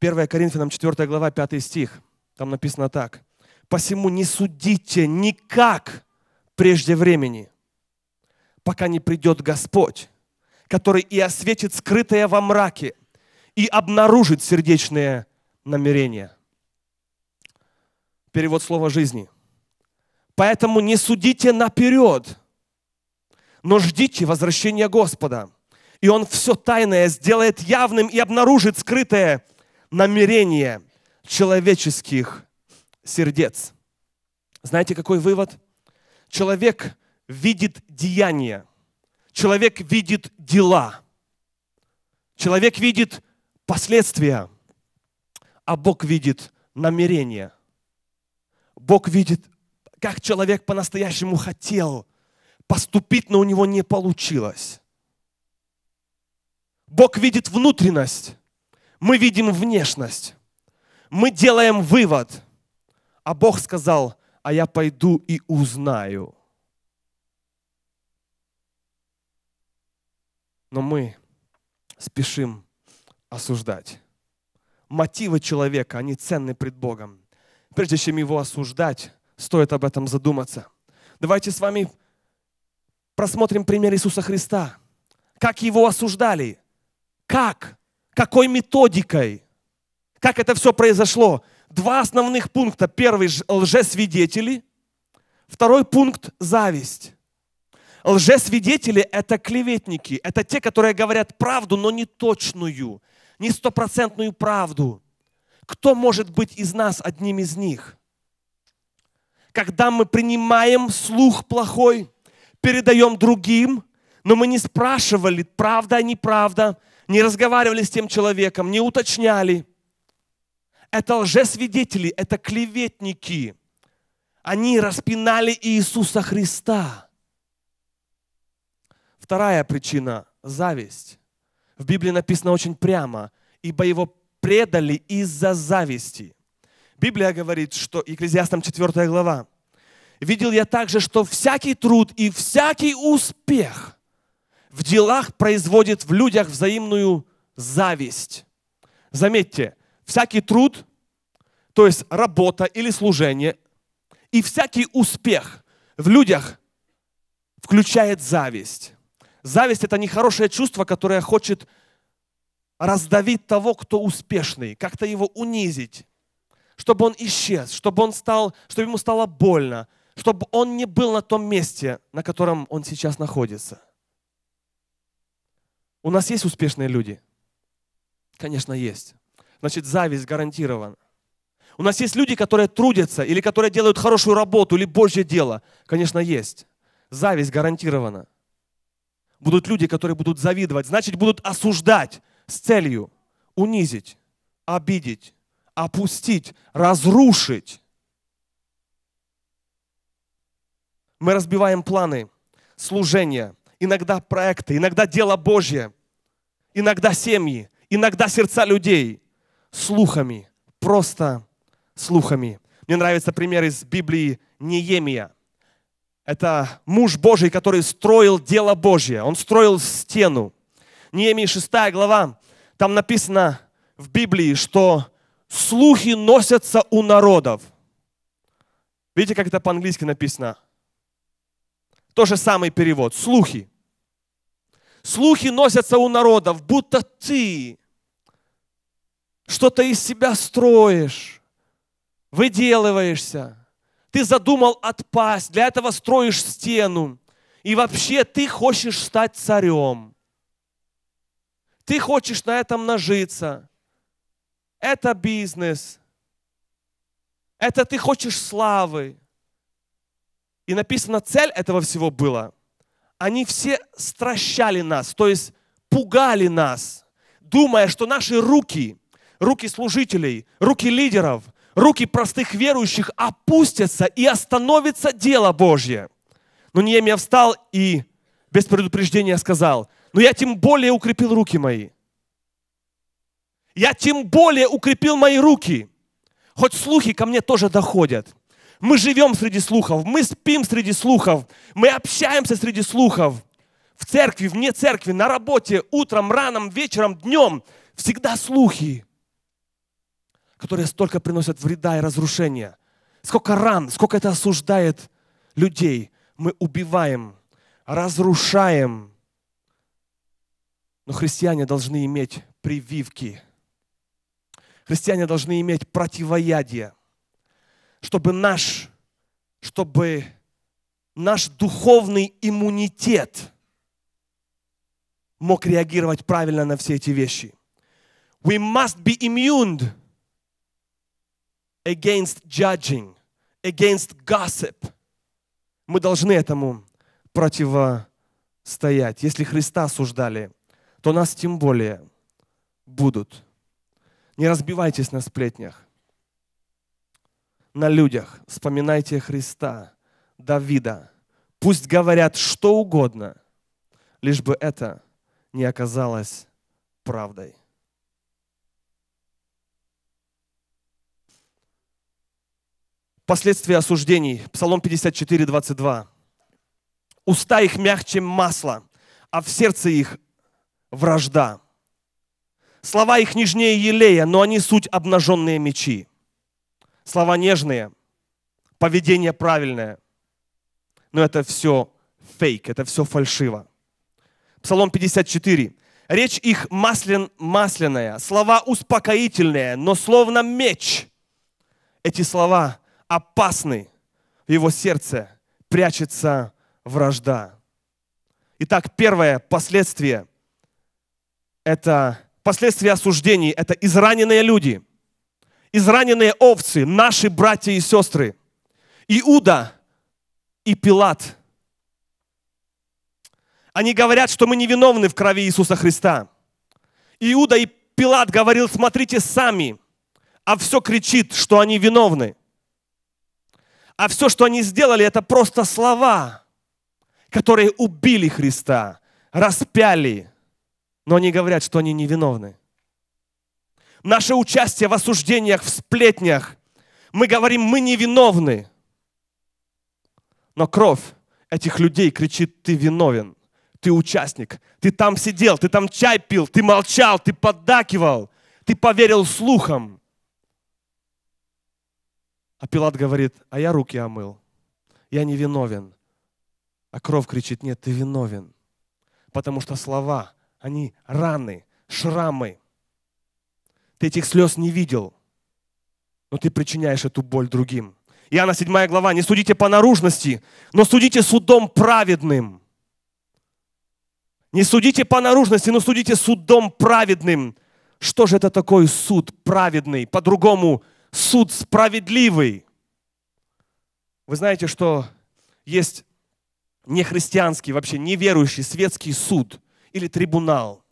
S1: 1 Коринфянам 4 глава, 5 стих. Там написано так. «Посему не судите никак прежде времени, пока не придет Господь, который и осветит скрытое во мраке, и обнаружит сердечные намерения». Перевод слова «жизни». Поэтому не судите наперед, но ждите возвращения Господа. И Он все тайное сделает явным и обнаружит скрытое намерения человеческих сердец. Знаете, какой вывод? Человек видит деяния, человек видит дела, человек видит последствия, а Бог видит намерения. Бог видит, как человек по-настоящему хотел поступить, но у него не получилось. Бог видит внутренность. Мы видим внешность. Мы делаем вывод. А Бог сказал, а я пойду и узнаю. Но мы спешим осуждать. Мотивы человека, они ценны пред Богом. Прежде чем его осуждать, стоит об этом задуматься. Давайте с вами просмотрим пример Иисуса Христа. Как его осуждали? Как? какой методикой, как это все произошло. Два основных пункта. Первый – лжесвидетели. Второй пункт – зависть. Лжесвидетели – это клеветники. Это те, которые говорят правду, но не точную, не стопроцентную правду. Кто может быть из нас одним из них? Когда мы принимаем слух плохой, передаем другим, но мы не спрашивали, правда, а неправда – не разговаривали с тем человеком, не уточняли. Это лжесвидетели, это клеветники. Они распинали Иисуса Христа. Вторая причина – зависть. В Библии написано очень прямо, ибо его предали из-за зависти. Библия говорит, что Екклезиастам 4 глава. «Видел я также, что всякий труд и всякий успех – в делах производит в людях взаимную зависть. Заметьте, всякий труд, то есть работа или служение, и всякий успех в людях включает зависть. Зависть – это нехорошее чувство, которое хочет раздавить того, кто успешный, как-то его унизить, чтобы он исчез, чтобы, он стал, чтобы ему стало больно, чтобы он не был на том месте, на котором он сейчас находится – у нас есть успешные люди? Конечно, есть. Значит, зависть гарантирована. У нас есть люди, которые трудятся, или которые делают хорошую работу, или Божье дело. Конечно, есть. Зависть гарантирована. Будут люди, которые будут завидовать, значит, будут осуждать с целью унизить, обидеть, опустить, разрушить. Мы разбиваем планы служения – иногда проекты, иногда дело Божье, иногда семьи, иногда сердца людей слухами, просто слухами. Мне нравится пример из Библии Неемия. Это муж Божий, который строил дело Божье. Он строил стену. Неемии 6 глава. Там написано в Библии, что слухи носятся у народов. Видите, как это по-английски написано? То же самый перевод. Слухи. Слухи носятся у народов, будто ты что-то из себя строишь, выделываешься. Ты задумал отпасть, для этого строишь стену. И вообще ты хочешь стать царем. Ты хочешь на этом нажиться. Это бизнес. Это ты хочешь славы. И написано, цель этого всего была. Они все стращали нас, то есть пугали нас, думая, что наши руки, руки служителей, руки лидеров, руки простых верующих опустятся и остановится дело Божье. Но Неемия встал и без предупреждения сказал, но «Ну я тем более укрепил руки мои. Я тем более укрепил мои руки. Хоть слухи ко мне тоже доходят. Мы живем среди слухов, мы спим среди слухов, мы общаемся среди слухов. В церкви, вне церкви, на работе, утром, раном, вечером, днем. Всегда слухи, которые столько приносят вреда и разрушения. Сколько ран, сколько это осуждает людей. Мы убиваем, разрушаем. Но христиане должны иметь прививки. Христиане должны иметь противоядие – чтобы наш, чтобы наш духовный иммунитет мог реагировать правильно на все эти вещи. We must be immune against judging, against gossip. Мы должны этому противостоять. Если Христа осуждали, то нас тем более будут. Не разбивайтесь на сплетнях на людях, вспоминайте Христа, Давида. Пусть говорят что угодно, лишь бы это не оказалось правдой. Последствия осуждений. Псалом 54, 22. «Уста их мягче масла, а в сердце их вражда. Слова их нежнее елея, но они суть обнаженные мечи слова нежные, поведение правильное. Но это все фейк, это все фальшиво. Псалом 54. Речь их маслен, масляная, слова успокоительные, но словно меч. Эти слова опасны. В его сердце прячется вражда. Итак, первое последствие – это последствия осуждений, это израненные люди – израненные овцы, наши братья и сестры, Иуда и Пилат. Они говорят, что мы невиновны в крови Иисуса Христа. Иуда и Пилат говорил, смотрите сами, а все кричит, что они виновны. А все, что они сделали, это просто слова, которые убили Христа, распяли. Но они говорят, что они невиновны наше участие в осуждениях, в сплетнях. Мы говорим, мы невиновны. Но кровь этих людей кричит, ты виновен, ты участник, ты там сидел, ты там чай пил, ты молчал, ты поддакивал, ты поверил слухам. А Пилат говорит, а я руки омыл, я не виновен. А кровь кричит, нет, ты виновен. Потому что слова, они раны, шрамы – ты этих слез не видел, но ты причиняешь эту боль другим. Иоанна 7 глава. Не судите по наружности, но судите судом праведным. Не судите по наружности, но судите судом праведным. Что же это такое суд праведный? По-другому, суд справедливый. Вы знаете, что есть нехристианский, вообще неверующий светский суд или трибунал.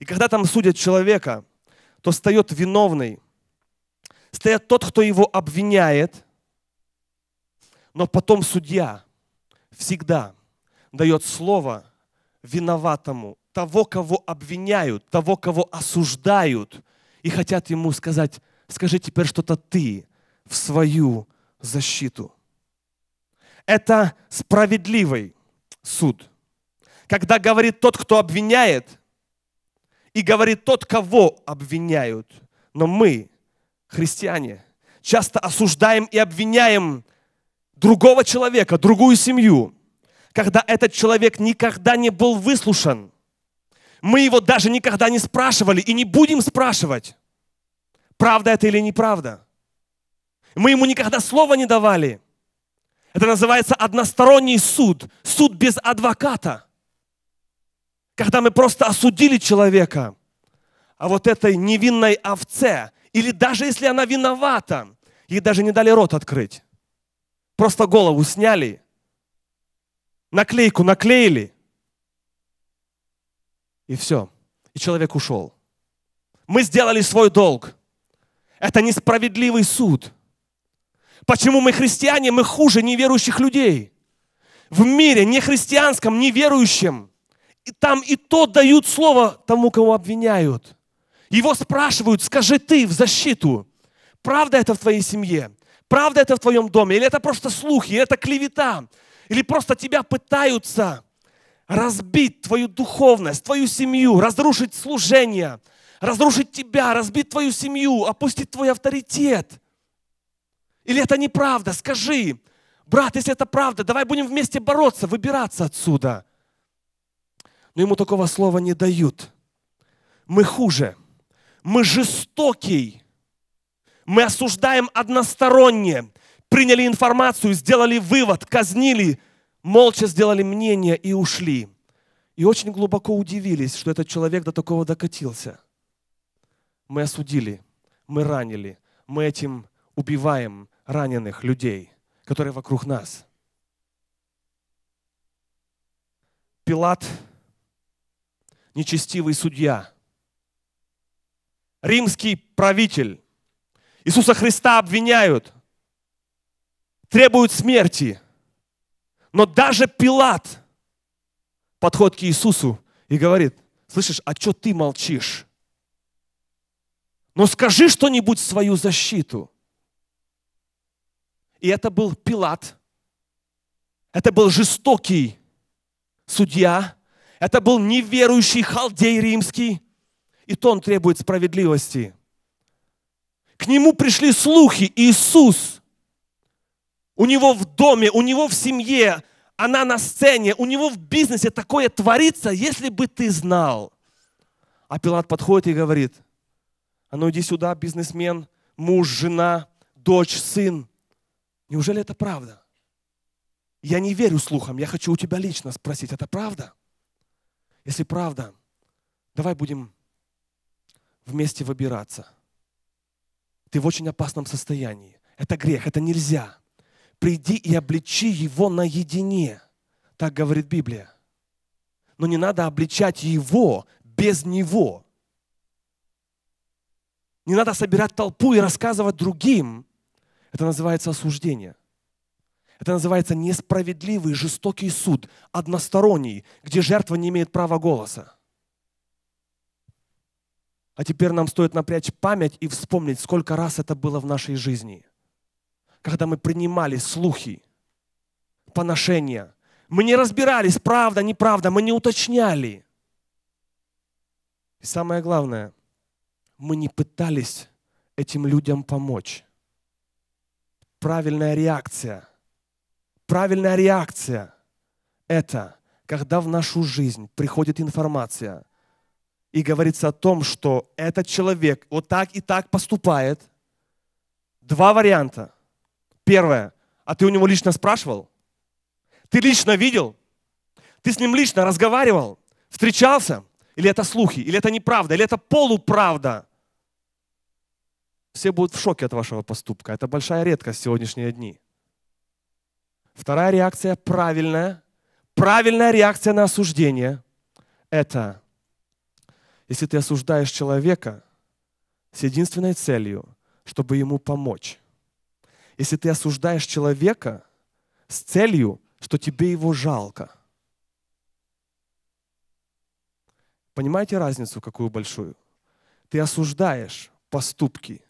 S1: И когда там судят человека – то встает виновный. Стоят тот, кто его обвиняет, но потом судья всегда дает слово виноватому, того, кого обвиняют, того, кого осуждают, и хотят ему сказать, скажи теперь что-то ты в свою защиту. Это справедливый суд. Когда говорит тот, кто обвиняет, и говорит тот, кого обвиняют. Но мы, христиане, часто осуждаем и обвиняем другого человека, другую семью, когда этот человек никогда не был выслушан. Мы его даже никогда не спрашивали и не будем спрашивать, правда это или неправда. Мы ему никогда слова не давали. Это называется односторонний суд, суд без адвоката когда мы просто осудили человека а вот этой невинной овце, или даже если она виновата, ей даже не дали рот открыть. Просто голову сняли, наклейку наклеили, и все. И человек ушел. Мы сделали свой долг. Это несправедливый суд. Почему мы христиане, мы хуже неверующих людей? В мире, не христианском, неверующем – и там и то дают слово тому, кого обвиняют. Его спрашивают, скажи ты в защиту, правда это в твоей семье, правда это в твоем доме, или это просто слухи, или это клевета, или просто тебя пытаются разбить твою духовность, твою семью, разрушить служение, разрушить тебя, разбить твою семью, опустить твой авторитет. Или это неправда? Скажи, брат, если это правда, давай будем вместе бороться, выбираться отсюда – но ему такого слова не дают. Мы хуже, мы жестокий, мы осуждаем односторонне, приняли информацию, сделали вывод, казнили, молча сделали мнение и ушли. И очень глубоко удивились, что этот человек до такого докатился. Мы осудили, мы ранили, мы этим убиваем раненых людей, которые вокруг нас. Пилат нечестивый судья, римский правитель. Иисуса Христа обвиняют, требуют смерти. Но даже Пилат подходит к Иисусу и говорит, слышишь, а что ты молчишь? Но скажи что-нибудь в свою защиту. И это был Пилат. Это был жестокий судья, это был неверующий халдей римский. И то он требует справедливости. К нему пришли слухи. Иисус. У него в доме, у него в семье, она на сцене, у него в бизнесе такое творится, если бы ты знал. А Пилат подходит и говорит, а ну иди сюда, бизнесмен, муж, жена, дочь, сын. Неужели это правда? Я не верю слухам, я хочу у тебя лично спросить, это правда? Если правда, давай будем вместе выбираться. Ты в очень опасном состоянии. Это грех, это нельзя. Приди и обличи его наедине. Так говорит Библия. Но не надо обличать его без него. Не надо собирать толпу и рассказывать другим. Это называется осуждение – это называется несправедливый, жестокий суд, односторонний, где жертва не имеет права голоса. А теперь нам стоит напрячь память и вспомнить, сколько раз это было в нашей жизни. Когда мы принимали слухи, поношения. Мы не разбирались, правда, неправда, мы не уточняли. И самое главное, мы не пытались этим людям помочь. Правильная реакция – Правильная реакция – это когда в нашу жизнь приходит информация и говорится о том, что этот человек вот так и так поступает. Два варианта. Первое. А ты у него лично спрашивал? Ты лично видел? Ты с ним лично разговаривал? Встречался? Или это слухи? Или это неправда? Или это полуправда? Все будут в шоке от вашего поступка. Это большая редкость в сегодняшние дни – Вторая реакция правильная. Правильная реакция на осуждение – это, если ты осуждаешь человека с единственной целью, чтобы ему помочь. Если ты осуждаешь человека с целью, что тебе его жалко. Понимаете разницу какую большую? Ты осуждаешь поступки,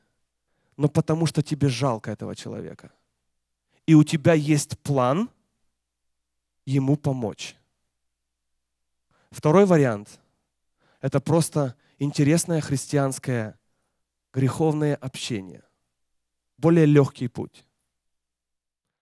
S1: но потому что тебе жалко этого человека – и у тебя есть план ему помочь. Второй вариант – это просто интересное христианское греховное общение. Более легкий путь.